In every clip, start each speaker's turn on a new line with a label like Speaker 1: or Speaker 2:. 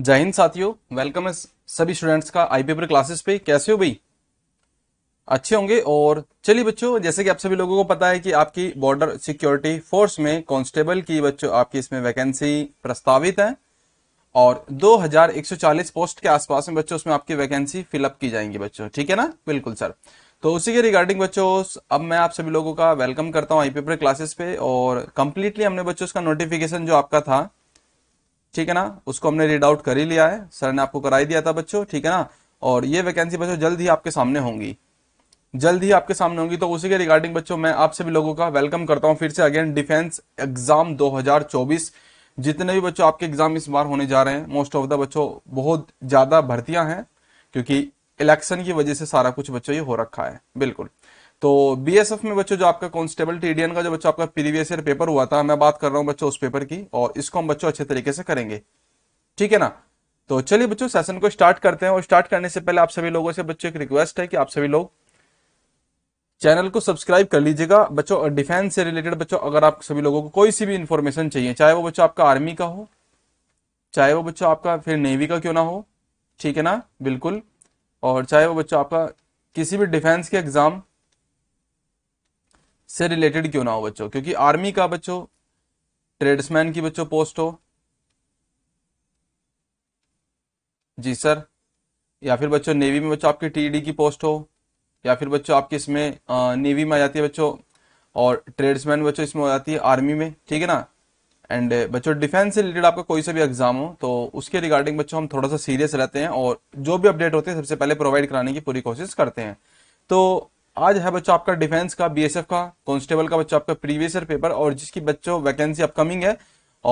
Speaker 1: जय हिंद साथियों वेलकम है सभी स्टूडेंट्स का आई पेपर क्लासेस पे कैसे हो भाई अच्छे होंगे और चलिए बच्चों जैसे कि आप सभी लोगों को पता है कि आपकी बॉर्डर सिक्योरिटी फोर्स में कांस्टेबल की बच्चों आपकी इसमें वैकेंसी प्रस्तावित है और 2140 पोस्ट के आसपास में बच्चों उसमें आपकी वैकेंसी फिलअप की जाएंगी बच्चों ठीक है ना बिल्कुल सर तो उसी के रिगार्डिंग बच्चों अब मैं आप सभी लोगों का वेलकम करता हूँ आई पेपर क्लासेस पे और कंप्लीटली हमने बच्चों का नोटिफिकेशन जो आपका था ठीक है ना उसको हमने रीड आउट कर ही लिया है सर ने आपको कराई दिया था बच्चों ठीक है ना और ये वैकेंसी बच्चों जल्द ही आपके सामने होंगी जल्द ही आपके सामने होंगी तो उसी के रिगार्डिंग बच्चों मैं आप सभी लोगों का वेलकम करता हूं फिर से अगेन डिफेंस एग्जाम 2024 जितने भी बच्चों आपके एग्जाम इस बार होने जा रहे हैं मोस्ट ऑफ द बच्चों बहुत ज्यादा भर्तियां हैं क्योंकि इलेक्शन की वजह से सारा कुछ बच्चों ये हो रखा है बिल्कुल तो बीएसएफ में बच्चों जो आपका कॉन्स्टेबल एन का जो बच्चों आपका प्रीवियस ईयर पेपर हुआ था मैं बात कर रहा हूँ बच्चों उस पेपर की और इसको हम बच्चों अच्छे तरीके से करेंगे ठीक है ना तो चलिए बच्चों सेशन को स्टार्ट करते हैं और स्टार्ट करने से पहले आप सभी लोगों से बच्चों एक रिक्वेस्ट है कि आप सभी लोग चैनल को सब्सक्राइब कर लीजिएगा बच्चों डिफेंस से रिलेटेड बच्चों अगर आप सभी लोगों को कोई सी भी इन्फॉर्मेशन चाहिए चाहे वो बच्चों आपका आर्मी का हो चाहे वो बच्चों आपका फिर नेवी का क्यों ना हो ठीक है ना बिल्कुल और चाहे वो बच्चों आपका किसी भी डिफेंस के एग्जाम से रिलेटेड क्यों ना हो बच्चों क्योंकि आर्मी का बच्चों ट्रेड्समैन की बच्चों पोस्ट हो जी सर या फिर बच्चों नेवी में बच्चों आपकी टीडी e की पोस्ट हो या फिर बच्चों आपके इसमें नेवी में आ जाती है बच्चों और ट्रेड्समैन बच्चों इसमें हो जाती है आर्मी में ठीक है ना एंड बच्चों डिफेंस से रिलेटेड आपका कोई सा भी एग्जाम हो तो उसके रिगार्डिंग बच्चों हम थोड़ा सा सीरियस रहते हैं और जो भी अपडेट होते हैं सबसे पहले प्रोवाइड कराने की पूरी कोशिश करते हैं तो आज है बच्चों आपका डिफेंस का बीएसएफ का कांस्टेबल का बच्चों आपका प्रीवियस ईयर पेपर और जिसकी बच्चों वैकेंसी अपकमिंग है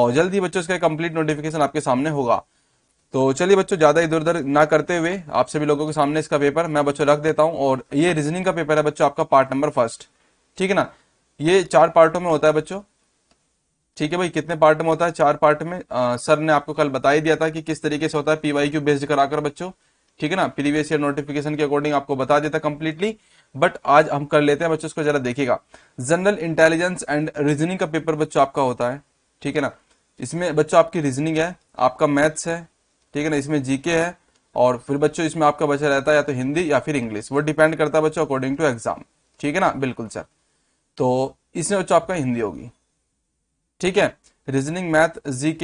Speaker 1: और जल्दी बच्चों इसका कंप्लीट नोटिफिकेशन आपके सामने होगा तो चलिए बच्चों ज़्यादा इधर उधर ना करते हुए आप सभी लोगों के सामने इसका पेपर मैं बच्चों रख देता हूँ और ये रीजनिंग का पेपर है बच्चों आपका पार्ट नंबर फर्स्ट ठीक है ना ये चार पार्टों में होता है बच्चों ठीक है भाई कितने पार्ट में होता है चार पार्ट में आ, सर ने आपको कल बता ही दिया था कि किस तरीके से होता है पीवाई क्यू बेस्ड कराकर बच्चों ठीक है ना प्रीवियस ईयर नोटिफिकेशन के अकॉर्डिंग आपको बता देता कंप्लीटली बट आज हम कर लेते हैं बच्चों इसको जरा देखिएगा जनरल इंटेलिजेंस एंड रीजनिंग का पेपर बच्चों आपका होता है ठीक है ना इसमें बच्चों आपकी रीजनिंग है आपका मैथ्स है ठीक है ना इसमें जीके है और फिर बच्चों इसमें आपका बच्चा रहता है या तो हिंदी या फिर इंग्लिश वो डिपेंड करता है बच्चों अकॉर्डिंग टू एग्जाम ठीक है ना बिल्कुल सर तो इसमें बच्चों आपका हिंदी होगी ठीक है रीजनिंग मैथ जी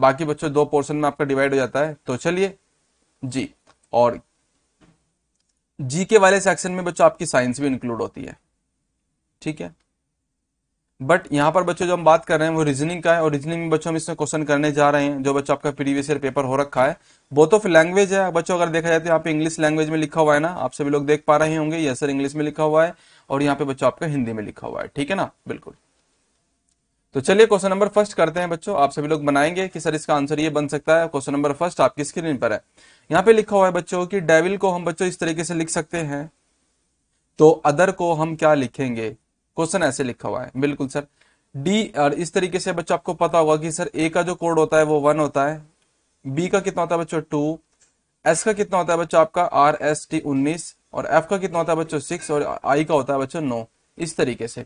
Speaker 1: बाकी बच्चों दो पोर्शन में आपका डिवाइड हो जाता है तो चलिए जी और जीके वाले सेक्शन में बच्चों आपकी साइंस भी इंक्लूड होती है ठीक है बट यहां पर बच्चों जो हम बात कर रहे हैं वो रीजनिंग का है और रीजनिंग में बच्चों हम इसमें क्वेश्चन करने जा रहे हैं जो बच्चों आपका प्रीवियस ईयर पेपर हो रखा है बोथ ऑफ लैंग्वेज है बच्चों अगर देखा जाए तो यहाँ पे इंग्लिश लैंग्वेज में लिखा हुआ है ना आप सभी लोग देख पा रहे होंगे ये सर इंग्लिश में लिखा हुआ है और यहाँ पे बच्चों आपका हिंदी में लिखा हुआ है ठीक है ना बिल्कुल तो चलिए क्वेश्चन नंबर फर्स्ट करते हैं बच्चों आप सभी लोग बनाएंगे कि सर इसका आंसर ये बन सकता है क्वेश्चन नंबर फर्स्ट आपकी स्क्रीन पर है यहाँ पे लिखा हुआ है बच्चों कि डेविल को हम बच्चों इस तरीके से लिख सकते हैं तो अदर को हम क्या लिखेंगे क्वेश्चन ऐसे लिखा हुआ है बिल्कुल सर डी और इस तरीके से बच्चों आपको पता होगा कि सर ए का जो कोड होता है वो वन होता है बी का कितना होता है बच्चों टू एस का कितना होता है बच्चों आपका आर एस टी उन्नीस और एफ का कितना होता है बच्चों सिक्स और आई का होता है बच्चों नौ इस तरीके से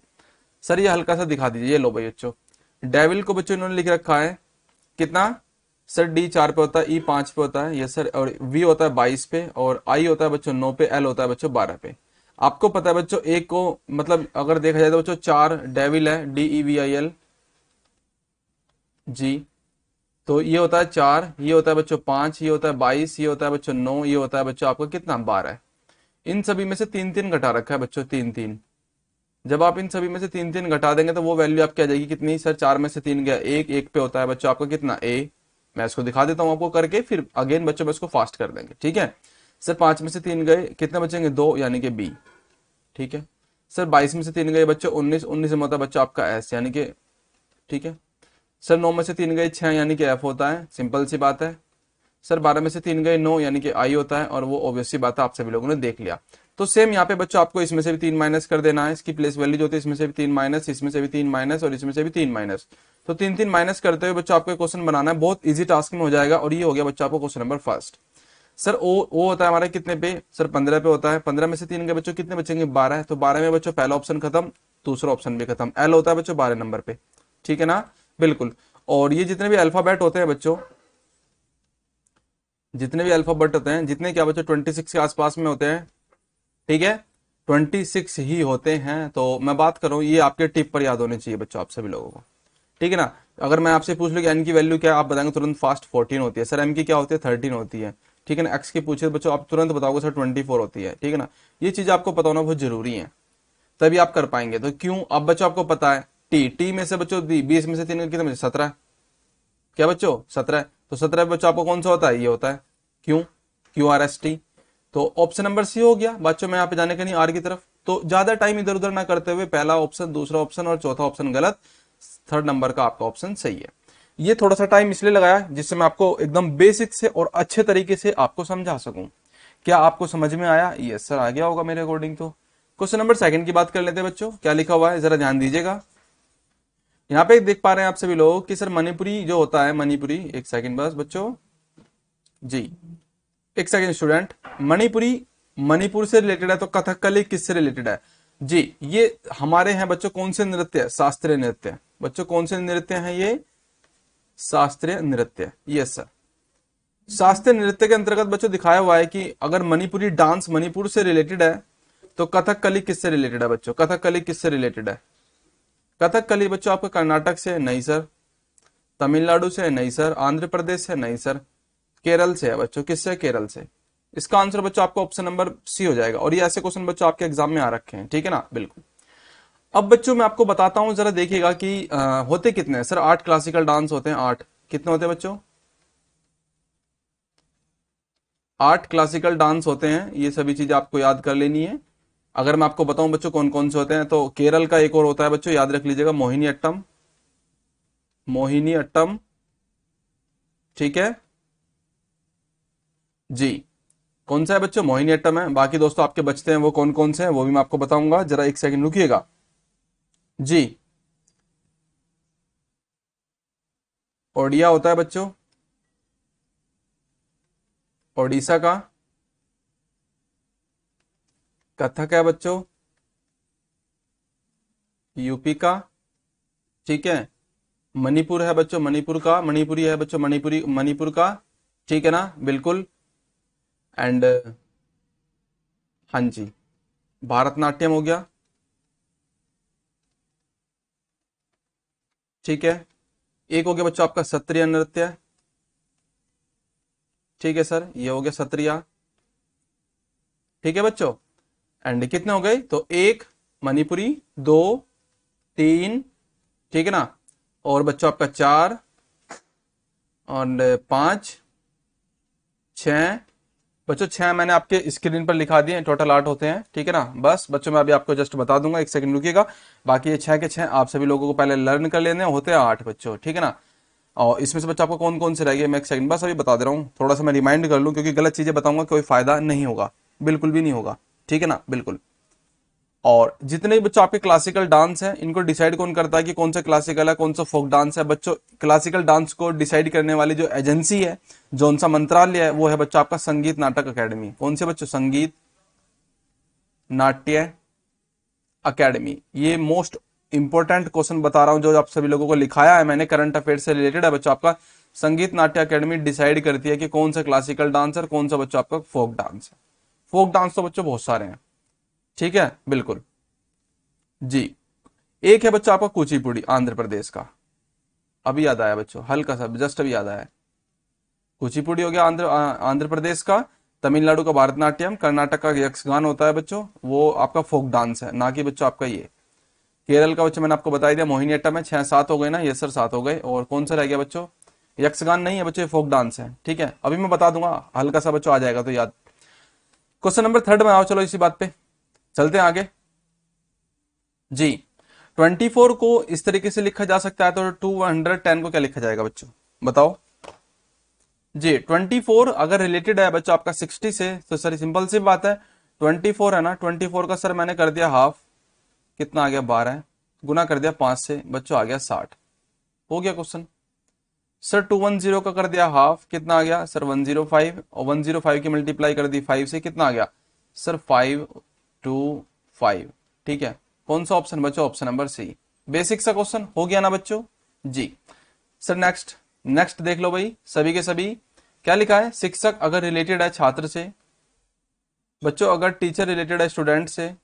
Speaker 1: सर ये हल्का सा दिखा दीजिए ये लो भाई बच्चों डेविल को बच्चों इन्होंने लिख रखा है कितना सर डी चार पे होता है ई e पांच पे होता है ये सर और वी होता है बाईस पे और आई होता है बच्चों नौ पे एल होता है बच्चों बारह पे आपको पता है बच्चों एक को मतलब अगर देखा जाए तो बच्चों चार डेविल है D E V I L G तो ये होता है चार ये होता है बच्चों पांच ये होता है बाईस ये होता है बच्चों नौ ये होता है बच्चों आपका कितना बारह इन सभी में से तीन तीन घटा रखा है बच्चों तीन तीन जब आप इन सभी में से तीन तीन घटा देंगे तो वो वैल्यू आपकी आ जाएगी कितनी सर चार में से तीन गया एक एक पे होता है बच्चों आपका कितना ए मैं इसको दिखा देता हूं आपको करके फिर अगेन बच्चों में इसको फास्ट कर देंगे ठीक है सर पांच में से तीन गए कितने बचेंगे दो यानी कि बी ठीक है सर बाईस में से तीन गए बच्चों उन्नीस उन्नीस में होता बच्चा बच्चों आपका एस यानी कि ठीक है सर नौ में से तीन गए छह यानी कि एफ होता है सिंपल सी बात है सर बारह में से तीन गए नौ यानी कि आई होता है और वो सी बात है आप सभी लोगों ने देख लिया तो सेम यहाँ पे बच्चों आपको इसमें से भी तीन माइनस कर देना है इसकी प्लेस वैल्यू जो है इसमें से भी तीन माइनस इसमें से भी तीन माइनस और इसमें से भी तीन माइनस तो तीन तीन माइनस करते हुए बच्चों आपको क्वेश्चन बनाना है बहुत इजी टास्क में हो जाएगा और ये हो गया बच्चों आपको question number first sir O O होता है हमारा कितने पे सर पंद्रह पे होता है पंद्रह में से तीन के बच्चों कितने बचेंगे बारह तो बारह में बच्चों पहला ऑप्शन खत्म दूसरा ऑप्शन भी खत्म एल होता है बच्चों बारह नंबर पे ठीक है ना बिल्कुल और ये जितने भी अल्फाबेट होते हैं बच्चों जितने भी अल्फाबेट होते हैं जितने क्या बच्चों ट्वेंटी सिक्स के आसपास में होते हैं ठीक है ट्वेंटी सिक्स ही होते हैं तो मैं बात करूं ये आपके टिप पर याद होने चाहिए बच्चों आप सभी लोगों को ठीक है ना अगर मैं आपसे पूछ लू कि एन की वैल्यू क्या आप बताएंगे तुरंत फास्ट फोर्टीन होती है सर एम की क्या होती है थर्टीन होती है ठीक है ना एक्स की पूछे बच्चों आप तुरंत बताओगे सर ट्वेंटी फोर होती है ठीक है ना ये चीज़ आपको पता होना बहुत जरूरी है तभी आप कर पाएंगे तो क्यों अब बच्चों आपको पता है टी टी में से बच्चों बीस में से तीन कितने सत्रह क्या बच्चों सत्रह तो सत्रह बच्चों आपको कौन सा होता है ये होता है क्यों क्यू आर एस टी तो ऑप्शन नंबर सी हो गया बच्चों में यहाँ पे जाने का नहीं आर की तरफ तो ज्यादा टाइम इधर उधर ना करते हुए पहला ऑप्शन दूसरा ऑप्शन और चौथा ऑप्शन गलत थर्ड नंबर का आपका ऑप्शन सही है ये थोड़ा सा टाइम इसलिए लगाया जिससे मैं आपको एकदम बेसिक से और अच्छे तरीके से आपको समझा सकूं क्या आपको समझ में आया ये सर आ गया होगा मेरे अकॉर्डिंग तो क्वेश्चन नंबर सेकंड की बात कर लेते हैं बच्चों क्या लिखा हुआ है जरा ध्यान दीजिएगा यहाँ पे देख पा रहे हैं आप सभी लोग कि सर मणिपुरी जो होता है मणिपुरी एक सेकंड बस बच्चों जी एक सेकेंड स्टूडेंट मणिपुरी मणिपुर से रिलेटेड है तो कथकली किससे रिलेटेड है जी ये हमारे हैं बच्चों कौन से नृत्य शास्त्रीय नृत्य बच्चों कौन से नृत्य हैं ये शास्त्रीय नृत्य यस सर शास्त्रीय नृत्य के अंतर्गत बच्चों दिखाया हुआ है कि अगर मणिपुरी डांस मणिपुर से रिलेटेड है तो कथकली किससे रिलेटेड है बच्चों कथकली किससे रिलेटेड है कथकली बच्चों आपका कर्नाटक से है नहीं सर तमिलनाडु से नहीं सर आंध्र प्रदेश से नहीं सर केरल से है बच्चों किससे केरल से इसका आंसर बच्चों आपका ऑप्शन नंबर सी हो जाएगा और ये ऐसे क्वेश्चन बच्चों आपके एग्जाम में आ रखे हैं ठीक है ना बिल्कुल अब बच्चों मैं आपको बताता हूं जरा देखिएगा कि आ, होते कितने सर आठ क्लासिकल डांस होते हैं आठ कितने होते हैं बच्चों आठ क्लासिकल डांस होते हैं ये सभी चीजें आपको याद कर लेनी है अगर मैं आपको बताऊं बच्चों कौन कौन से होते हैं तो केरल का एक और होता है बच्चों याद रख लीजिएगा मोहिनी अट्टम मोहिनी अट्टम ठीक है जी कौन सा है बच्चों अट्टम है बाकी दोस्तों आपके बचते हैं वो कौन कौन से हैं वो भी मैं आपको बताऊंगा जरा एक सेकंड रुकिएगा जी ओडिया होता है बच्चों ओडिशा का कथक है बच्चों यूपी का ठीक है मणिपुर है बच्चों मणिपुर का मणिपुरी है बच्चों मणिपुरी मणिपुर का ठीक है ना बिल्कुल एंड uh, हाँ जी भारतनाट्यम हो गया ठीक है एक हो गया बच्चों आपका सत्रिय नृत्य ठीक है सर ये हो गया सत्रिया ठीक है बच्चों एंड कितने हो गए तो एक मणिपुरी दो तीन ठीक है ना और बच्चों आपका चार और पांच छ बच्चों छह मैंने आपके स्क्रीन पर लिखा दिए टोटल आठ होते हैं ठीक है ना बस बच्चों मैं अभी आपको जस्ट बता दूंगा एक सेकंड रुकिएगा बाकी ये छह के छह आप सभी लोगों को पहले लर्न कर लेने होते हैं आठ बच्चों ठीक है ना और इसमें से बच्चा आपको कौन कौन से रह गए मैं एक सेकंड बस अभी बता दे रहा हूँ थोड़ा सा मैं रिमाइंड कर लूँ क्योंकि गलत चीज़ें बताऊंगा कोई फायदा नहीं होगा बिल्कुल भी नहीं होगा ठीक है ना बिल्कुल और जितने भी बच्चों आपके क्लासिकल डांस हैं इनको डिसाइड कौन करता है कि कौन सा क्लासिकल है कौन सा फोक डांस है बच्चों क्लासिकल डांस को डिसाइड करने वाली जो एजेंसी है जो सा मंत्रालय है वो है बच्चों आपका संगीत नाटक अकेडमी कौन से बच्चों संगीत नाट्य अकेडमी ये मोस्ट इंपॉर्टेंट क्वेश्चन बता रहा हूं जो आप सभी लोगों को लिखाया है मैंने करंट अफेयर से रिलेटेड है बच्चों आपका संगीत नाट्य अकेडमी डिसाइड करती है कि कौन सा क्लासिकल डांस है कौन सा बच्चों आपका फोक डांस है फोक डांस तो बच्चों बहुत सारे हैं ठीक है बिल्कुल जी एक है बच्चों आपका कुचिपुड़ी आंध्र प्रदेश का अभी याद आया बच्चों हल्का सा जस्ट अभी याद आया कुचिपुड़ी हो गया आंध्र आंध्र प्रदेश का तमिलनाडु का भारतनाट्यम कर्नाटक का यक्षगान होता है बच्चों वो आपका फोक डांस है ना कि बच्चों आपका ये केरल का बच्चों मैंने आपको बताया दिया मोहिनी अट्टम है छह सात हो गए ना ये सर सात हो गए और कौन सा रह गया बच्चों यक्षगान नहीं है बच्चों फोक डांस है ठीक है अभी मैं बता दूंगा हल्का सा बच्चों आ जाएगा तो याद क्वेश्चन नंबर थर्ड में आओ चलो इसी बात पे चलते हैं आगे जी 24 को इस तरीके से लिखा जा सकता है तो 210 को क्या लिखा जाएगा बच्चों बताओ जी 24 अगर रिलेटेड है बच्चों आपका 60 से तो सर सिंपल सी बात है 24 है ना 24 का सर मैंने कर दिया हाफ कितना आ गया बारह गुना कर दिया पांच से बच्चों आ गया साठ हो गया question sir two one zero का कर दिया हाफ कितना आ गया सर वन जीरो फाइव और वन जीरो फाइव की मल्टीप्लाई कर दी फाइव से कितना आ गया सर फाइव टू फाइव ठीक है कौन सा ऑप्शन बच्चों ऑप्शन नंबर सी बेसिक सा क्वेश्चन हो गया ना बच्चों जी सर नेक्स्ट नेक्स्ट देख लो भाई सभी के सभी क्या लिखा है शिक्षक अगर रिलेटेड है छात्र से बच्चों अगर टीचर रिलेटेड है स्टूडेंट से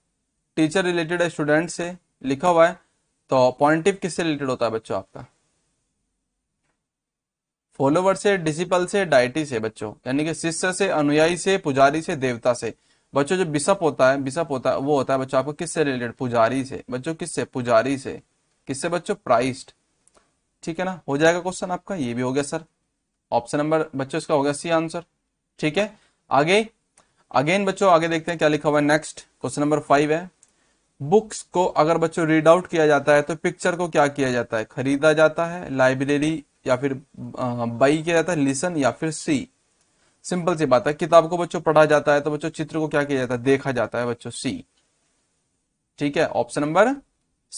Speaker 1: टीचर रिलेटेड है स्टूडेंट से लिखा हुआ है तो पॉइंटिव किससे रिलेटेड होता है बच्चों आपका फॉलोवर से डिसिपल से डायटी से बच्चों यानी कि शिष्य से अनुयायी से पुजारी से देवता से बच्चों जो बिशप होता है बिशप होता है वो होता है बच्चों आपको किससे रिलेटेड पुजारी से बच्चों किससे पुजारी से किससे बच्चों प्राइस्ट ठीक है ना हो जाएगा क्वेश्चन आपका ये भी हो गया सर ऑप्शन नंबर बच्चों इसका हो गया सी आंसर ठीक है आगे अगेन बच्चों आगे देखते हैं क्या लिखा हुआ है नेक्स्ट क्वेश्चन नंबर फाइव है बुक्स को अगर बच्चों रीड आउट किया जाता है तो पिक्चर को क्या किया जाता है खरीदा जाता है लाइब्रेरी या फिर बाई किया जाता है लिसन या फिर सी सिंपल सी बात है किताब को बच्चों पढ़ा जाता है तो बच्चों चित्र को क्या किया जाता है देखा जाता है बच्चों सी ठीक है ऑप्शन नंबर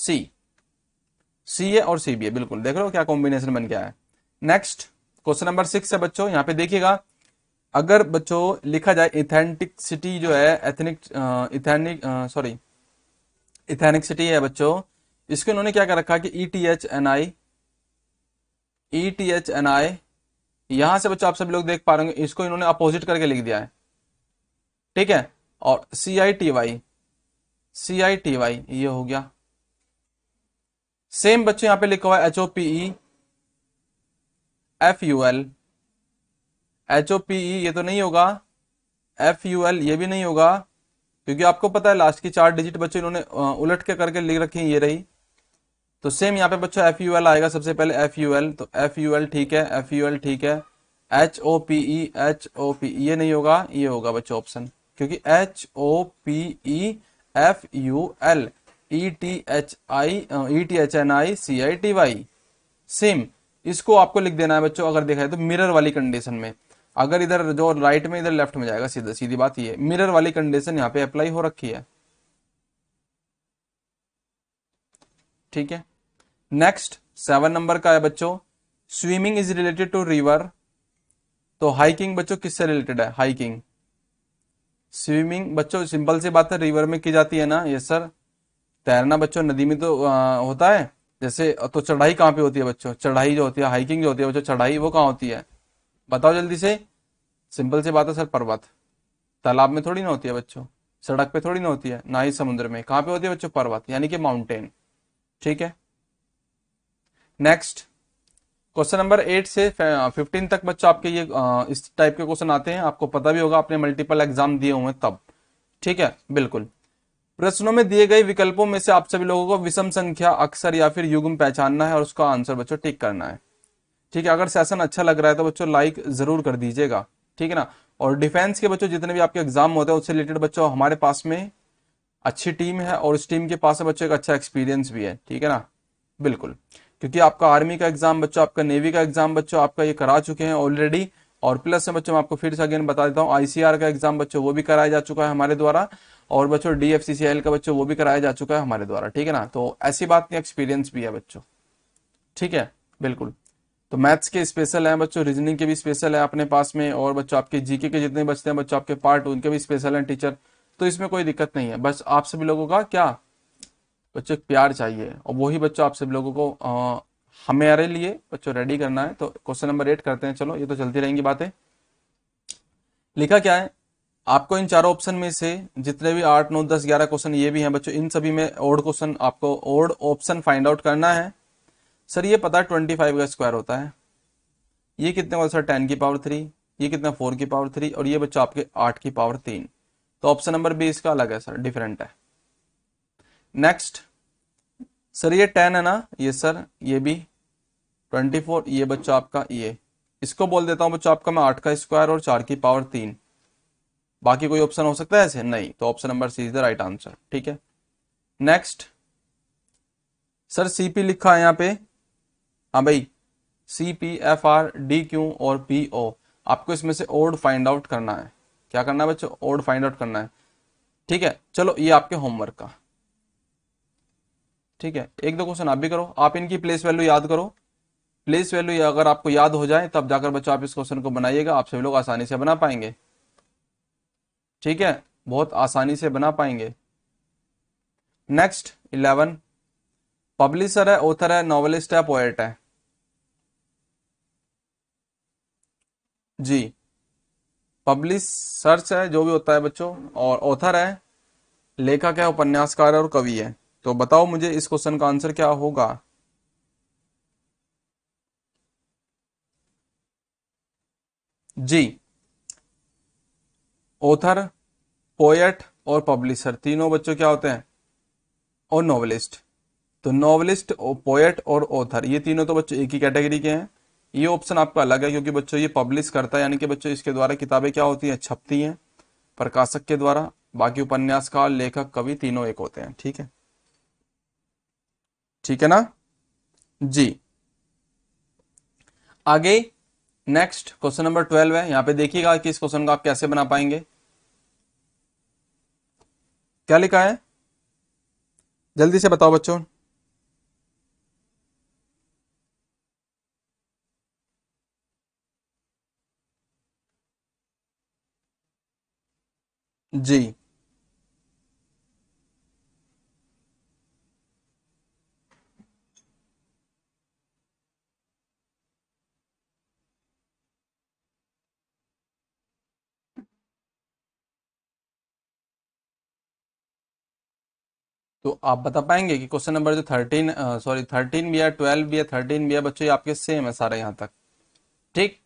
Speaker 1: सी सी ए और सी बी ए बिल्कुल देख लो क्या कॉम्बिनेशन बन गया है नेक्स्ट क्वेश्चन नंबर सिक्स है बच्चों यहाँ पे देखिएगा अगर बच्चों लिखा जाए इथेंटिक सिटी जो है ethnic ethnic sorry ethnicity है बच्चों इसको इन्होंने क्या कर रखा कि E T H N I E T H N I यहां से बच्चों आप सभी लोग देख पा रहे इसको इन्होंने अपोजिट करके लिख दिया है ठीक है और C I T Y C I T Y ये हो गया सेम बच्चों यहां पे लिखा हुआ है H O P E F U L H O P E ये तो नहीं होगा एफ यू एल ये भी नहीं होगा क्योंकि आपको पता है लास्ट की चार डिजिट बच्चों इन्होंने उलट के करके लिख रखी है ये रही तो सेम यहाँ पे बच्चों एफ यू एल आएगा सबसे पहले एफ यू एल तो एफ यू एल ठीक है एफ यू एल ठीक है H O P E H O P ये नहीं होगा ये होगा बच्चों ऑप्शन क्योंकि H O P E F U L E T H I E T H N I C I T Y same इसको आपको लिख देना है बच्चों अगर देखा है तो मिरर वाली कंडीशन में अगर इधर जो राइट में इधर लेफ्ट में जाएगा सीधा सीधी बात ये मिरर वाली कंडीशन यहाँ पे अप्लाई हो रखी है ठीक है नेक्स्ट सेवन नंबर का है बच्चों swimming is related to river तो हाइकिंग बच्चों किससे रिलेटेड है हाइकिंग स्विमिंग बच्चों सिंपल सी बात है रिवर में की जाती है ना ये सर तैरना बच्चों नदी में तो आ, होता है जैसे तो चढ़ाई कहाँ पे होती है बच्चों चढ़ाई जो होती है हाइकिंग जो होती है बच्चों चढ़ाई वो कहाँ होती है बताओ जल्दी से सिंपल सी बात है सर पर्वत तालाब में थोड़ी ना होती है बच्चों सड़क पे थोड़ी ना होती है ना ही समुद्र में कहाँ पे होती है बच्चों पर्वत यानी कि माउंटेन ठीक है नेक्स्ट क्वेश्चन नंबर एट से फिफ्टीन uh, तक बच्चों आपके ये uh, इस टाइप के क्वेश्चन आते हैं आपको पता भी होगा आपने मल्टीपल एग्जाम दिए हुए हैं तब ठीक है बिल्कुल प्रश्नों में दिए गए विकल्पों में से आप सभी लोगों को विषम संख्या अक्सर या फिर युग्म पहचानना है और उसका आंसर बच्चों टिक करना है ठीक है अगर सेशन अच्छा लग रहा है तो बच्चों लाइक जरूर कर दीजिएगा ठीक है ना और डिफेंस के बच्चों जितने भी आपके एग्जाम होते हैं उससे रिलेटेड बच्चों हमारे पास में अच्छी टीम है और उस टीम के पास बच्चों का अच्छा एक्सपीरियंस भी है ठीक है ना बिल्कुल क्योंकि आपका आर्मी का एग्जाम बच्चों आपका नेवी का एग्जाम बच्चों आपका ये करा चुके हैं ऑलरेडी और प्लस से बच्चों मैं आपको फिर से अगेन बता देता हूँ आईसीआर का एग्जाम बच्चों वो भी कराया जा चुका है हमारे द्वारा और बच्चों डीएफसीसीएल का बच्चों वो भी कराया जा चुका है हमारे द्वारा ठीक है ना तो ऐसी बात नहीं एक्सपीरियंस भी है बच्चों ठीक है बिल्कुल तो मैथ्स के स्पेशल है बच्चों रीजनिंग के भी स्पेशल है अपने पास में और बच्चों आपके जीके के जितने बचते हैं बच्चों आपके पार्ट उनके भी स्पेशल है टीचर तो इसमें कोई दिक्कत नहीं है बस आप सभी लोगों का क्या बच्चों प्यार चाहिए और वही बच्चों आप सब लोगों को हमारे लिए बच्चों रेडी करना है तो क्वेश्चन नंबर एट करते हैं चलो ये तो चलती रहेंगी बातें लिखा क्या है आपको इन चारों ऑप्शन में से जितने भी आठ नौ दस ग्यारह क्वेश्चन ये भी हैं बच्चों इन सभी में ओड क्वेश्चन आपको ओड ऑप्शन फाइंड आउट करना है सर ये पता है ट्वेंटी फाइव का स्क्वायर होता है ये कितने होता सर टेन की पावर थ्री ये कितना फोर की पावर थ्री और ये बच्चों आपके आठ की पावर तीन तो ऑप्शन नंबर बी इसका अलग है सर डिफरेंट है नेक्स्ट सर ये टेन है ना ये सर ये भी ट्वेंटी फोर ये बच्चों आपका ये इसको बोल देता हूं बच्चों आपका मैं आठ का स्क्वायर और चार की पावर तीन बाकी कोई ऑप्शन हो सकता है ऐसे नहीं तो option number C is the right answer ठीक है नेक्स्ट सर सीपी लिखा है यहाँ पे हाँ भाई C P F R D Q और पी ओ आपको इसमें से ओड फाइंड आउट करना है क्या करना है बच्चों ओड फाइंड आउट करना है ठीक है चलो ये आपके होमवर्क का ठीक है एक दो क्वेश्चन आप भी करो आप इनकी प्लेस वैल्यू याद करो प्लेस वैल्यू अगर आपको याद हो जाए तब जाकर बच्चों आप इस क्वेश्चन को बनाइएगा आप सभी लोग आसानी से बना पाएंगे ठीक है बहुत आसानी से बना पाएंगे नेक्स्ट इलेवन पब्लिशर है ऑथर है नॉवलिस्ट है पोएट है जी पब्लिश सर्च है जो भी होता है बच्चों और ऑथर है लेखक है उपन्यासकार है और कवि है तो बताओ मुझे इस क्वेश्चन का आंसर क्या होगा जी ऑथर पोएट और पब्लिशर तीनों बच्चों क्या होते हैं और नॉवलिस्ट तो नॉवलिस्ट पोएट और ऑथर ये तीनों तो बच्चों एक ही कैटेगरी के हैं ये ऑप्शन आपका अलग है क्योंकि बच्चों ये पब्लिश करता है यानी कि बच्चों इसके द्वारा किताबें क्या होती हैं छपती हैं प्रकाशक के द्वारा बाकी उपन्यासकार लेखक कवि तीनों एक होते हैं ठीक है ठीक है ना जी आगे नेक्स्ट क्वेश्चन नंबर ट्वेल्व है यहां पे देखिएगा कि इस क्वेश्चन को आप कैसे बना पाएंगे क्या लिखा है जल्दी से बताओ बच्चों जी तो आप बता पाएंगे कि क्वेश्चन नंबर जो थर्टीन सॉरी थर्टीन भी है ट्वेल्व भी है थर्टीन भी है बच्चों ये आपके सेम है सारे यहाँ तक ठीक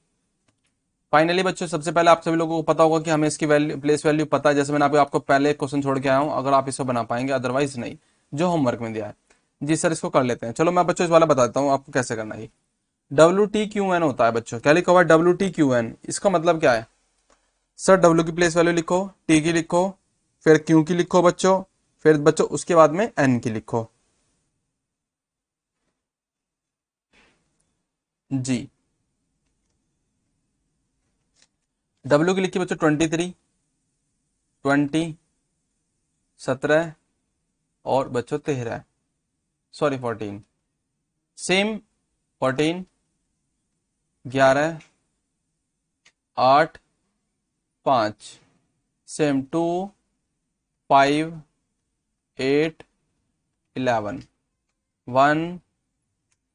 Speaker 1: फाइनली बच्चों सबसे पहले आप सभी लोगों को पता होगा कि हमें इसकी वैल्यू प्लेस वैल्यू पता है जैसे मैंने आपको पहले पहले क्वेश्चन छोड़ के आया हूँ अगर आप इसको बना पाएंगे अदरवाइज नहीं जो होमवर्क में दिया है जी सर इसको कर लेते हैं चलो मैं बच्चों इस वाला बताता हूँ आपको कैसे करना है डब्ल्यू टी क्यू एन होता है बच्चों क्या लिखा हुआ है डब्ल्यू टी क्यू एन इसका मतलब क्या है सर डब्ल्यू की प्लेस वैल्यू लिखो टी की लिखो फिर क्यू की लिखो बच्चों फिर बच्चों उसके बाद में एन की लिखो जी डब्ल्यू की लिखी बच्चों ट्वेंटी थ्री ट्वेंटी सत्रह और बच्चों तेरह सॉरी फोर्टीन सेम फोर्टीन ग्यारह आठ पांच same two five eight eleven one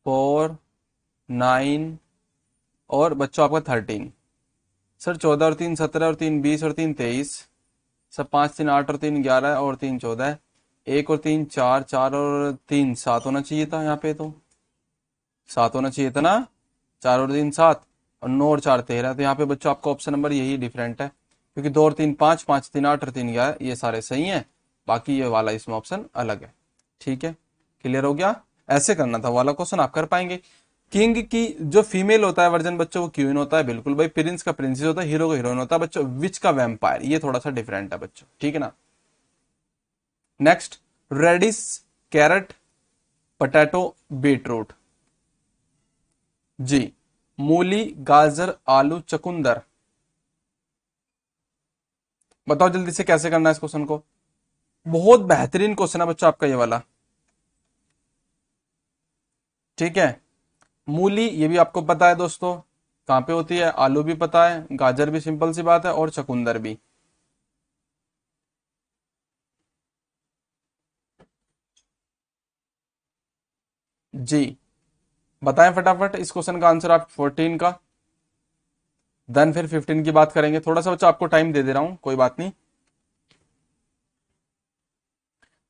Speaker 1: four nine और बच्चों आपका थर्टीन सर चौदह और तीन सत्रह और तीन बीस और तीन तेईस सर पाँच तीन आठ और तीन ग्यारह और तीन चौदह एक और तीन चार चार और तीन सात होना चाहिए था यहाँ पे तो सात होना चाहिए था ना चार और तीन सात और नौ और चार तेरह तो यहाँ पे बच्चों आपका ऑप्शन नंबर यही डिफरेंट है क्योंकि दो और तीन पाँच पाँच तीन आठ और तीन ग्यारह ये सारे सही हैं बाकी ये वाला इसमें ऑप्शन अलग है ठीक है क्लियर हो गया ऐसे करना था वाला क्वेश्चन आप कर पाएंगे किंग की जो फीमेल होता है वर्जन बच्चों वो क्वीन होता है बिल्कुल भाई प्रिंस का प्रिंसेस होता है हीरो का हीरोइन होता है बच्चों विच का वैम्पायर ये थोड़ा सा डिफरेंट है बच्चों ठीक है ना next radish carrot potato beetroot जी मूली गाजर आलू चकुंदर बताओ जल्दी से कैसे करना है इस क्वेश्चन को बहुत बेहतरीन क्वेश्चन है बच्चों आपका ये वाला ठीक है मूली ये भी आपको पता है दोस्तों कहां पे होती है आलू भी पता है गाजर भी सिंपल सी बात है और चकुंदर भी जी बताएं फटाफट इस क्वेश्चन का आंसर आप फोर्टीन का देन फिर फिफ्टीन की बात करेंगे थोड़ा सा बच्चा आपको टाइम दे दे रहा हूं कोई बात नहीं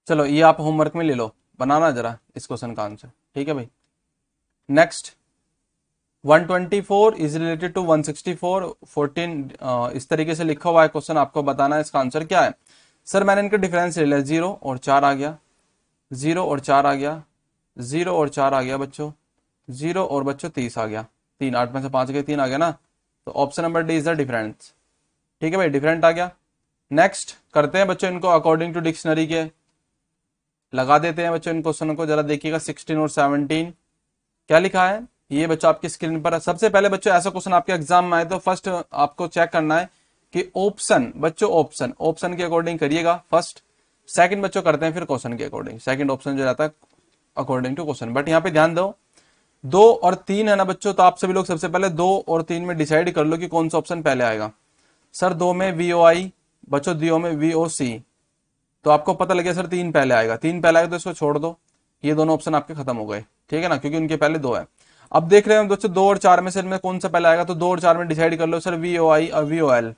Speaker 1: चलो ये आप होमवर्क में ले लो बनाना जरा इस क्वेश्चन का आंसर ठीक है भाई नेक्स्ट 124 इज रिलेटेड टू 164 14 इस तरीके से लिखा हुआ है क्वेश्चन आपको बताना है इसका आंसर क्या है सर मैंने इनका डिफरेंस ले लिया जीरो और चार आ गया जीरो और चार आ गया जीरो और चार आ गया बच्चों जीरो और बच्चों तीस आ गया तीन आठ में से पांच गए तीन आ गया ना तो option number D is the difference ठीक है भाई डिफरेंट आ गया नेक्स्ट करते हैं बच्चों इनको अकॉर्डिंग टू डिक्शनरी के लगा देते हैं बच्चों इन क्वेश्चन को जरा देखिएगा सिक्सटीन और सेवनटीन क्या लिखा है ये बच्चों आपकी स्क्रीन पर है सबसे पहले बच्चों ऐसा क्वेश्चन आपके एग्जाम में आए तो फर्स्ट आपको चेक करना है कि ऑप्शन बच्चों ऑप्शन ऑप्शन के अकॉर्डिंग करिएगा फर्स्ट सेकंड बच्चों करते हैं फिर क्वेश्चन के अकॉर्डिंग सेकंड ऑप्शन जो रहता है अकॉर्डिंग टू क्वेश्चन बट यहाँ पे ध्यान दो दो और तीन है ना बच्चों तो आप सभी लोग सबसे पहले दो और तीन में डिसाइड कर लो कि कौन सा ऑप्शन पहले आएगा सर दो में वी ओ आई बच्चों दियो में वी ओ सी तो आपको पता लगे सर तीन पहले आएगा तीन पहले आएगा तो इसको छोड़ दो ये दोनों ऑप्शन आपके खत्म हो गए ठीक है ना क्योंकि उनके पहले दो है अब देख रहे हैं दोस्तों दो और चार में सर में कौन सा पहले आएगा तो दो और चार में डिसाइड कर लो सर वी ओ आई और V O L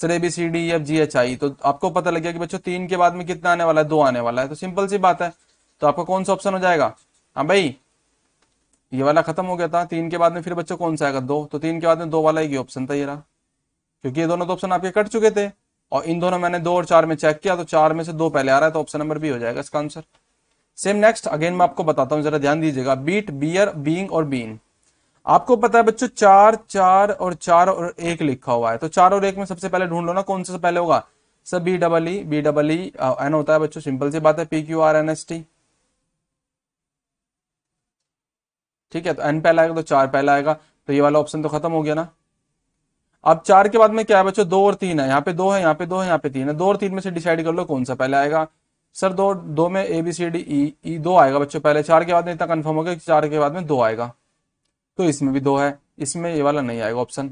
Speaker 1: sir A B C D F G H I तो आपको पता लग गया कि बच्चों तीन के बाद में कितना आने वाला है दो आने वाला है तो सिंपल सी बात है तो आपका कौन सा ऑप्शन हो जाएगा हाँ भाई ये वाला खत्म हो गया था तीन के बाद में फिर बच्चों कौन सा आएगा दो तो तीन के बाद में दो वाला ही ऑप्शन था ये रहा क्योंकि ये दोनों तो ऑप्शन आपके कट चुके थे और इन दोनों मैंने दो और चार में चेक किया तो चार में से दो पहले आ रहा है तो ऑप्शन नंबर बी हो जाएगा इसका आंसर सेम नेक्स्ट अगेन मैं आपको बताता हूँ जरा ध्यान दीजिएगा बीट बियर बींग और बीन आपको पता है बच्चों चार चार और चार और एक लिखा हुआ है तो चार और एक में सबसे पहले ढूंढ लो ना कौन सा पहले होगा सब B double E B double E N होता है बच्चों सिंपल सी बात है P Q R N S T ठीक है तो एन पहला आएगा तो चार पहला आएगा तो ये वाला ऑप्शन तो खत्म हो गया ना अब चार के बाद में क्या है बच्चों दो और तीन है यहाँ पे दो है यहाँ पे दो है यहाँ पे तीन है दो और तीन में से डिसाइड कर लो कौन सा पहले आएगा सर दो दो में ए बी सी डी ई ई दो आएगा बच्चों पहले चार के बाद में इतना कन्फर्म हो गया कि चार के बाद में दो आएगा तो इसमें भी दो है इसमें ये वाला नहीं आएगा ऑप्शन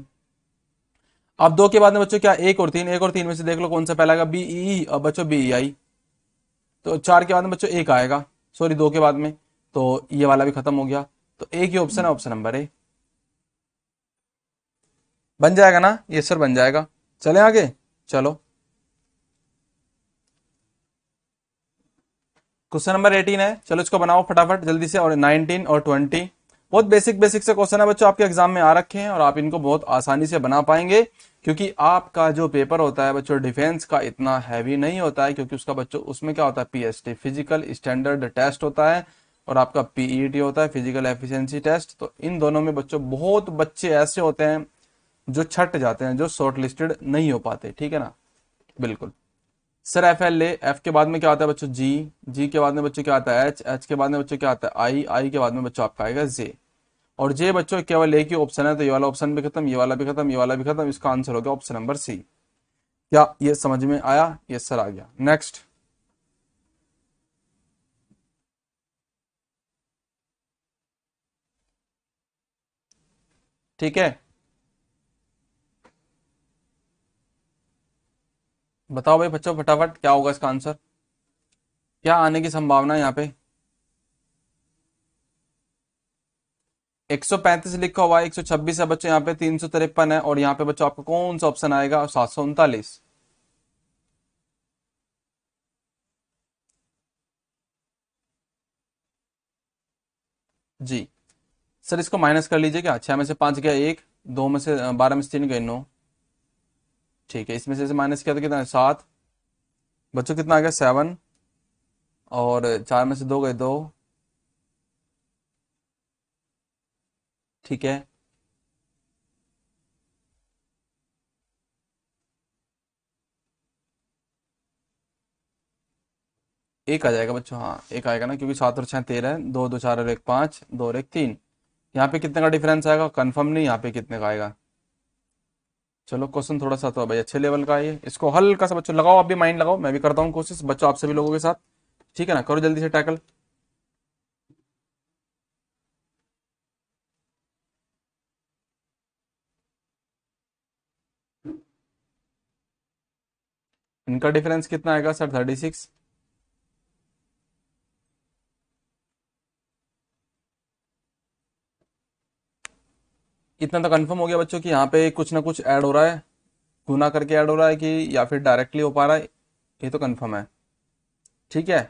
Speaker 1: अब दो के बाद में बच्चों क्या एक और तीन एक और तीन में से देख लो कौन सा पहला आएगा बी ई और बच्चों बी ई आई तो चार के बाद में बच्चों एक आएगा सॉरी दो के बाद में तो ये वाला भी खत्म हो गया तो एक ही ऑप्शन है ऑप्शन नंबर ए बन जाएगा ना ये सर बन जाएगा चले आगे चलो क्वेश्चन नंबर एटीन है चलो इसको बनाओ फटाफट जल्दी से और नाइनटीन और ट्वेंटी बहुत बेसिक बेसिक से क्वेश्चन है बच्चों आपके एग्जाम में आ रखे हैं और आप इनको बहुत आसानी से बना पाएंगे क्योंकि आपका जो पेपर होता है बच्चों डिफेंस का इतना हैवी नहीं होता है क्योंकि उसका बच्चों उसमें क्या होता है पीएसटी फिजिकल स्टैंडर्ड टेस्ट होता है और आपका पीईटी e होता है फिजिकल एफिशिएंसी टेस्ट तो इन दोनों में बच्चों बहुत बच्चे ऐसे होते हैं जो छट जाते हैं जो शॉर्ट लिस्टेड नहीं हो पाते ठीक है ना बिल्कुल sir F L A F के बाद में क्या आता है बच्चों जी जी के बाद में बच्चों क्या आता है एच एच के बाद में बच्चों क्या आता है आई आई के बाद में बच्चों आपका आएगा जे और जे बच्चों केवल एक ही ऑप्शन है तो ये वाला ऑप्शन भी खत्म ये वाला भी खत्म ये वाला भी खत्म इसका आंसर हो गया ऑप्शन नंबर सी क्या ये समझ में आया ये सर आ गया नेक्स्ट ठीक है बताओ भाई बच्चों फटाफट क्या होगा इसका आंसर क्या आने की संभावना है यहाँ पे 135 लिखा हुआ है 126 है बच्चों यहाँ पे तीन सौ तिरपन है और यहाँ पे बच्चों आपका कौन सा ऑप्शन आएगा सात सौ उनतालीस जी सर इसको माइनस कर लीजिए क्या छह में से पांच गया एक दो में से बारह में से तीन गए नौ ठीक है इसमें से माइनस किया तो कितना है सात बच्चों कितना आ गया सेवन और चार में से दो गए दो ठीक है एक आ जाएगा बच्चों हाँ एक आएगा ना क्योंकि सात और छह तेरह दो दो चार और एक पांच दो और एक तीन यहाँ पे कितने का डिफरेंस आएगा कंफर्म नहीं यहाँ पे कितने का आएगा चलो क्वेश्चन थोड़ा सा तो भाई अच्छे लेवल का है इसको हल्का सा बच्चों लगाओ आप भी माइंड लगाओ मैं भी करता हूँ कोशिश बच्चों आप सभी लोगों के साथ ठीक है ना करो जल्दी से टैकल इनका डिफरेंस कितना आएगा सर थर्टी सिक्स इतना तो कंफर्म हो गया बच्चों कि यहाँ पे कुछ ना कुछ ऐड हो रहा है गुना करके ऐड हो रहा है कि या फिर डायरेक्टली हो पा रहा है ये तो कंफर्म है ठीक है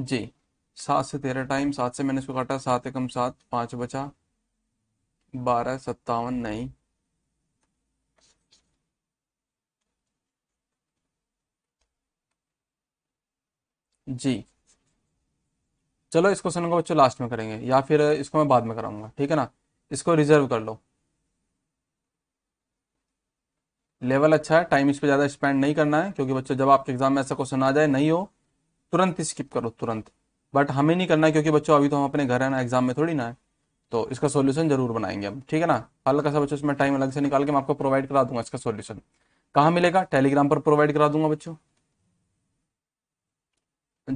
Speaker 1: जी सात से तेरह टाइम सात से मैंने इसको काटा सात एकम सात पांच बचा बारह सत्तावन नहीं जी चलो इस क्वेश्चन को बच्चों लास्ट में करेंगे या फिर इसको मैं बाद में कराऊंगा ठीक है ना इसको रिजर्व कर लो लेवल अच्छा है टाइम इस पर ज़्यादा स्पेंड नहीं करना है क्योंकि बच्चों जब आपके एग्जाम में ऐसा क्वेश्चन आ जाए नहीं हो तुरंत स्किप करो तुरंत बट हमें नहीं करना है क्योंकि बच्चों अभी तो हम अपने घर है ना एग्जाम में थोड़ी ना है तो इसका सोल्यूशन जरूर बनाएंगे हम ठीक है ना हल्का सा बच्चों इसमें टाइम अलग से निकाल के मैं आपको प्रोवाइड करा दूंगा इसका सोल्यूशन कहाँ मिलेगा टेलीग्राम पर प्रोवाइड करा दूंगा बच्चों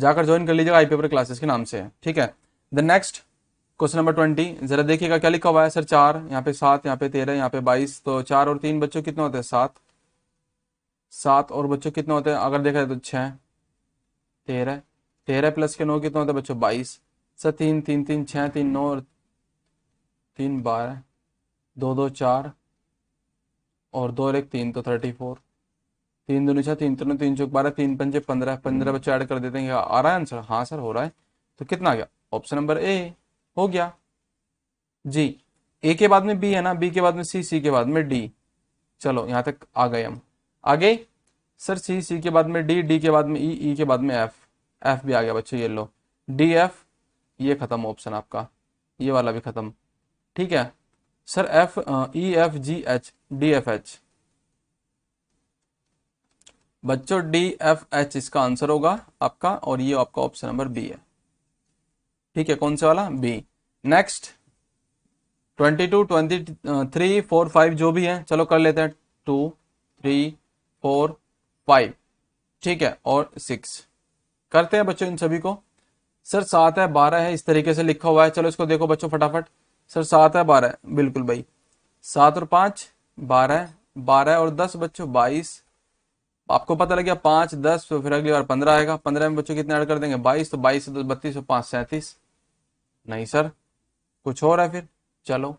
Speaker 1: जाकर ज्वाइन कर लीजिएगा आई पेपर क्लासेस के नाम से ठीक है the next question number twenty जरा देखिएगा क्या लिखा हुआ है सर चार यहाँ पे सात यहाँ पे तेरह यहाँ पे बाईस तो चार और तीन बच्चों कितने होते हैं सात सात और बच्चों कितने होते हैं अगर देखा जाए तो छः तेरह तेरह प्लस के नौ कितने होते हैं बच्चों बाईस सर तीन तीन तीन छः तीन नौ और तीन बारह दो दो चार और दो एक तीन तो थर्टी फोर तीन दो निशा तीन तीनों तीन चौक बारह तीन पंजे पंद्रह पंद्रह हम्म। बच्चे ऐड कर देते हैं आ रहा है आंसर हाँ सर हो रहा है तो कितना आ गया ऑप्शन नंबर ए हो गया जी ए के बाद में बी है ना बी के बाद में सी सी के बाद में डी चलो यहाँ तक आ गए हम आगे सर सी सी के बाद में डी डी के बाद में ई e, ई e के बाद में एफ एफ भी आ गया बच्चे ये लो डी एफ ये खत्म ऑप्शन आपका ये वाला भी खत्म ठीक है sir F E F G H D F H बच्चों डी एफ एच इसका आंसर होगा आपका और ये आपका ऑप्शन नंबर बी है ठीक है कौन सा वाला B next twenty two twenty three four five जो भी है चलो कर लेते हैं टू थ्री फोर फाइव ठीक है और सिक्स करते हैं बच्चों इन सभी को सर सात है बारह है इस तरीके से लिखा हुआ है चलो इसको देखो बच्चों फटाफट सर सात है बारह बिल्कुल भाई सात और पांच बारह बारह और दस बच्चों बाईस आपको पता लग गया पांच दस तो फिर अगली बार पंद्रह आएगा पंद्रह में बच्चों कितने ऐड कर देंगे बाईस तो बाईस दस तो बत्तीस तो पांच सैंतीस नहीं सर कुछ और है फिर चलो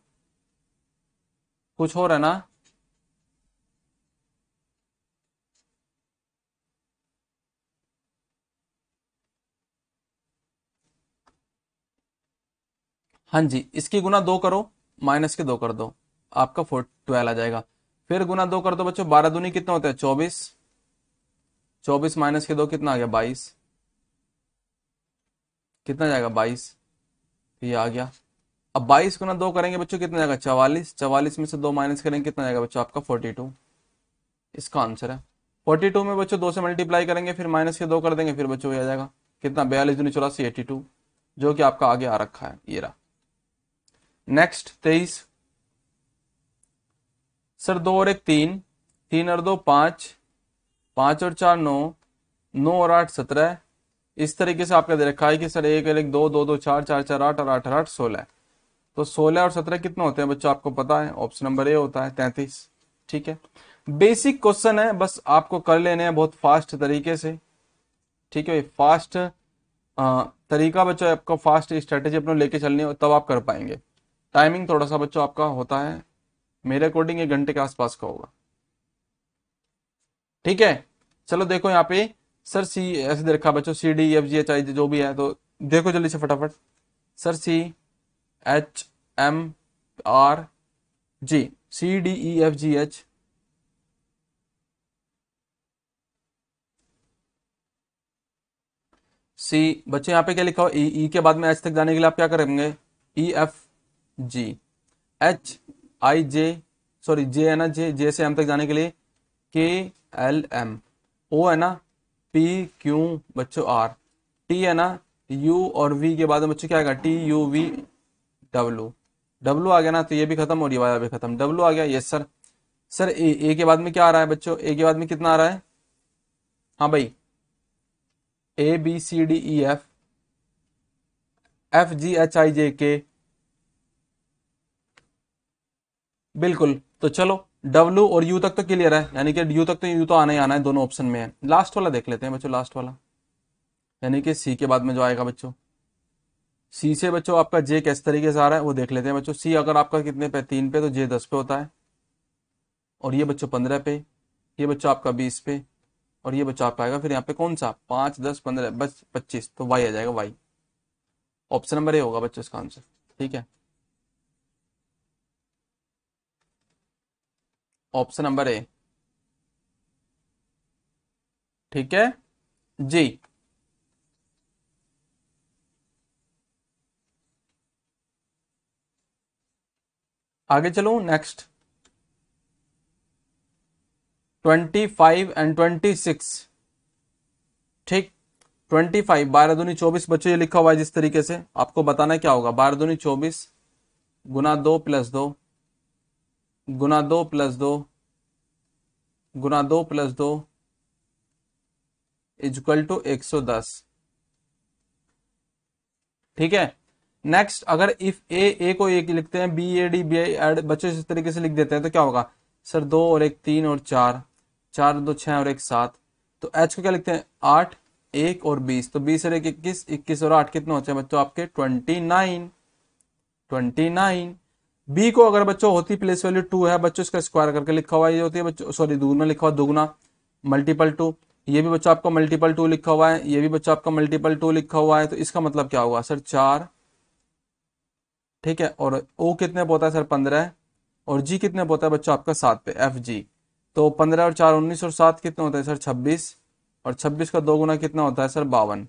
Speaker 1: कुछ और है ना हाँ जी इसकी गुना दो करो माइनस के दो कर दो आपका फोर ट्वेल्व आ जाएगा फिर गुना दो कर दो बच्चों बारह दूनी कितना होता है चौबीस चौबीस माइनस के दो कितना आ गया बाईस कितना जाएगा बाईस तो ये आ गया अब बाईस को ना दो करेंगे बच्चों कितना जाएगा चवालीस चवालीस में से दो माइनस करेंगे कितना जाएगा बच्चों आपका फोर्टी टू इसका आंसर है फोर्टी टू में बच्चों दो से मल्टीप्लाई करेंगे फिर माइनस के दो कर देंगे फिर बच्चों आ जाएगा कितना बयालीस दूनी चौरासी एटी टू जो कि आपका आगे आ रखा है ये रहा नेक्स्ट तेईस सर दो और एक तीन तीन और दो पांच पाँच और चार नौ नौ और आठ सत्रह इस तरीके से आपका दे रखा है कि सर एक एक दो दो दो चार चार चार आठ और आठ आठ सोलह तो सोलह और सत्रह कितने होते हैं बच्चों आपको पता है ऑप्शन नंबर ए होता है तैंतीस ठीक है बेसिक क्वेश्चन है बस आपको कर लेने हैं बहुत फास्ट तरीके से ठीक है फास्ट तरीका बच्चों आपको फास्ट स्ट्रेटेजी अपने लेके चलनी हो तब आप कर पाएंगे टाइमिंग थोड़ा सा बच्चों आपका होता है मेरे अकॉर्डिंग एक घंटे के आसपास का होगा ठीक है चलो देखो यहाँ पे सर सी ऐसे देखा बच्चों C D F G H I जो भी है तो देखो जल्दी से फटाफट sir C H M R G C D E F G H C बच्चों यहाँ पे क्या लिखा हो ई e, e के बाद में एच तक जाने के लिए आप क्या करेंगे E F G H I J sorry J है ना जे जे से एम तक जाने के लिए के एल एम ओ है ना पी क्यू बच्चों आर टी है ना यू और वी के बाद में बच्चों क्या आएगा T U V W W आ गया ना तो ये भी खत्म और ये वाला भी खत्म डब्लू आ गया yes sir sir A A के बाद में क्या आ रहा है बच्चों ए के बाद में कितना आ रहा है हाँ भाई A B C D E F F G H I J K बिल्कुल तो चलो डब्ल्यू और यू तक तो क्लियर है यानी कि यू तक तो U तो आना ही आना है दोनों ऑप्शन में है लास्ट वाला देख लेते हैं बच्चों लास्ट वाला यानी कि सी के बाद में जो आएगा बच्चों सी से बच्चों आपका जे किस तरीके से आ रहा है वो देख लेते हैं बच्चों सी अगर आपका कितने पे तीन पे तो जे दस पे होता है और ये बच्चों पंद्रह पे ये बच्चों आपका बीस पे और ये बच्चों आपका आएगा फिर यहाँ पे कौन सा पाँच दस पंद्रह बस पच्चीस तो वाई आ जाएगा वाई ऑप्शन नंबर ए होगा बच्चों इसका आंसर ठीक है ऑप्शन नंबर ए ठीक है जी आगे चलो next twenty five and twenty six ठीक ट्वेंटी फाइव बारह दूनी चौबीस बच्चों ये लिखा हुआ है जिस तरीके से आपको बताना क्या होगा बारह दूनी चौबीस गुना दो प्लस दो गुना दो प्लस दो गुना दो प्लस दो इजक्वल टू एक सौ दस ठीक है नेक्स्ट अगर इफ ए ए को एक लिखते हैं B A D B Ed बच्चे इस तरीके से लिख देते हैं तो क्या होगा सर दो और एक तीन और चार चार दो छह और एक सात तो एच को क्या लिखते हैं आठ एक और बीस तो बीस और एक इक्कीस इक्कीस और आठ कितने होते हैं बच्चों आपके twenty nine twenty nine B को अगर बच्चों होती प्लेस वैल्यू टू है बच्चों इसका स्क्वायर करके लिखा हुआ ये होती है बच्चों सॉरी दुगुना लिखा हुआ दुगुना मल्टीपल टू ये भी बच्चों आपका मल्टीपल टू लिखा हुआ है ये भी बच्चों आपका मल्टीपल टू लिखा हुआ है तो इसका मतलब क्या हुआ सर चार ठीक है और ओ कितने पोता है सर पंद्रह और जी कितने पोता है बच्चों आपका सात पे एफ जी तो पंद्रह और चार उन्नीस और सात कितने होता है सर छब्बीस और छब्बीस का दो गुना कितना होता है सर बावन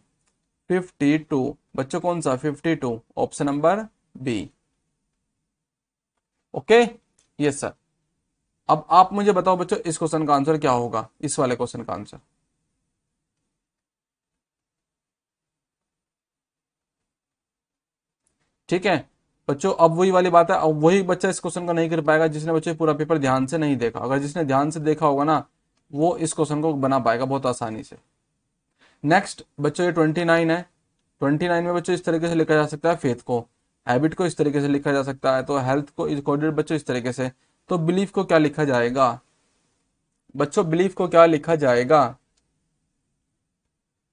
Speaker 1: फिफ्टी टू बच्चों कौन सा fifty two option number B okay yes sir अब आप मुझे बताओ बच्चों इस क्वेश्चन का आंसर क्या होगा इस वाले क्वेश्चन का आंसर ठीक है बच्चों अब वही वाली बात है अब वही बच्चा इस क्वेश्चन को नहीं कर पाएगा जिसने बच्चे पूरा पेपर ध्यान से नहीं देखा अगर जिसने ध्यान से देखा होगा ना वो इस क्वेश्चन को बना पाएगा बहुत आसानी से नेक्स्ट बच्चों ये ट्वेंटी नाइन है ट्वेंटी नाइन में बच्चों इस तरीके से लिखा जा सकता है फेथ को हैबिट को इस तरीके से लिखा जा सकता है तो हेल्थ को इज कोडेड बच्चों इस तरीके से तो बिलीफ को क्या लिखा जाएगा बच्चों बिलीफ को क्या लिखा जाएगा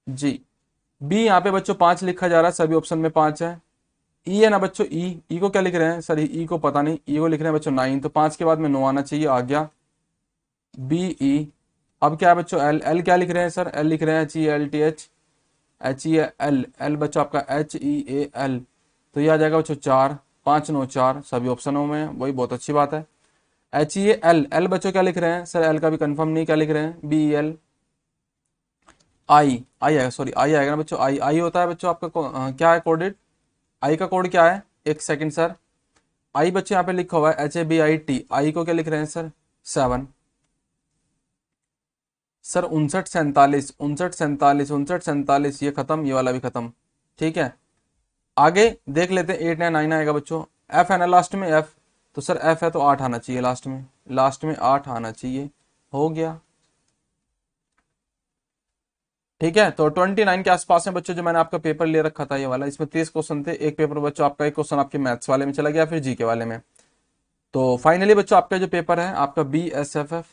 Speaker 1: जी बी यहाँ पे बच्चों पांच लिखा जा रहा है सभी ऑप्शन में पांच है ई e है ना बच्चों ई e, ई e को क्या लिख रहे हैं सर ई e को पता नहीं ई e को लिख रहे हैं बच्चों नाइन तो पांच के बाद में नो आना चाहिए आ गया बी ई e, अब क्या है बच्चों एल एल क्या लिख रहे हैं सर एल लिख रहे हैं H E L T H H E L L बच्चों आपका एच ई ए एल तो यह आ जाएगा बच्चों चार पांच नौ चार सभी ऑप्शनों में वही बहुत अच्छी बात है एच ई एल एल बच्चों क्या लिख रहे हैं सर एल का भी कंफर्म नहीं क्या लिख रहे हैं बी एल आई आई आएगा सॉरी आई आएगा ना बच्चों आई आई होता है बच्चों आपका क्या है कोडेड आई का कोड क्या है एक सेकंड सर आई बच्चे यहाँ पे लिखा हुआ है H A B I T I को क्या लिख रहे हैं सर सेवन सर उनसठ सैंतालीस उनसठ सैंतालीस उनसठ सैंतालीस ये खत्म ये वाला भी खत्म ठीक है आगे देख लेते हैं एट नाइन नाइन आएगा बच्चों एफ है ना लास्ट में एफ तो सर एफ है तो आठ आना चाहिए लास्ट में लास्ट में आठ आना चाहिए हो गया ठीक है तो ट्वेंटी नाइन के आसपास में बच्चों जो मैंने आपका पेपर ले रखा था ये वाला इसमें तीस क्वेश्चन थे एक पेपर बच्चों आपका एक क्वेश्चन आपके मैथ्स वाले में चला गया फिर जी के वाले में तो फाइनली बच्चों आपका जो पेपर है आपका बी एस एफ एफ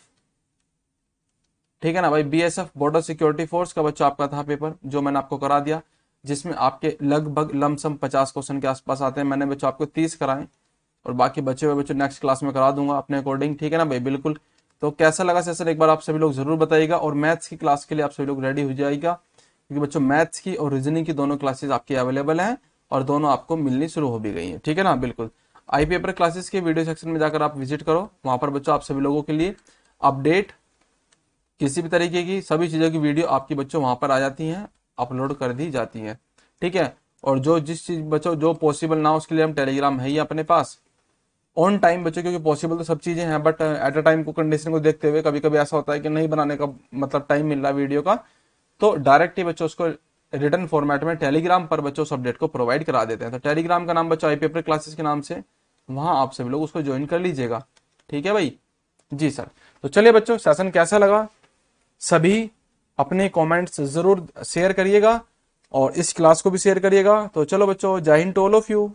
Speaker 1: ठीक है ना भाई B S F border security force का बच्चों आपका था पेपर जो मैंने आपको करा दिया जिसमें आपके लगभग लमसम पचास क्वेश्चन के आसपास आते हैं मैंने बच्चों आपको तीस कराएं और बाकी बचे हुए बच्चों नेक्स्ट क्लास में करा दूंगा अपने अकॉर्डिंग ठीक है ना भाई बिल्कुल तो कैसा लगा सेशन एक बार आप सभी लोग जरूर बताइएगा और मैथ्स की क्लास के लिए आप सभी लोग रेडी हो जाएगा क्योंकि बच्चों मैथ्स की और रीजनिंग की दोनों क्लासेज आपकी अवेलेबल हैं और दोनों आपको मिलनी शुरू हो भी गई हैं ठीक है ना बिल्कुल आई पेपर क्लासेस के वीडियो सेक्शन में जाकर आप विजिट करो वहां पर बच्चों आप सभी लोगों के लिए अपडेट किसी भी तरीके की सभी चीज़ों की वीडियो आपकी बच्चों वहां पर आ जाती हैं अपलोड कर दी जाती है ठीक है और जो जिस चीज बच्चों जो पॉसिबल ना उसके लिए हम टेलीग्राम है ही अपने पास ऑन टाइम बच्चों क्योंकि पॉसिबल तो सब चीजें हैं बट एट अ टाइम को कंडीशन को देखते हुए कभी कभी ऐसा होता है कि नहीं बनाने का मतलब टाइम मिल रहा वीडियो का तो डायरेक्ट ही बच्चों उसको रिटर्न फॉर्मेट में टेलीग्राम पर बच्चों उस अपडेट को प्रोवाइड करा देते हैं तो टेलीग्राम का नाम बच्चों आई पेपर क्लासेस के नाम से वहां आप सभी लोग उसको ज्वाइन कर लीजिएगा ठीक है भाई जी सर तो चलिए बच्चों सेशन कैसा लगा सभी अपने कमेंट्स ज़रूर शेयर करिएगा और इस क्लास को भी शेयर करिएगा तो चलो बच्चों Jai Hind to all of you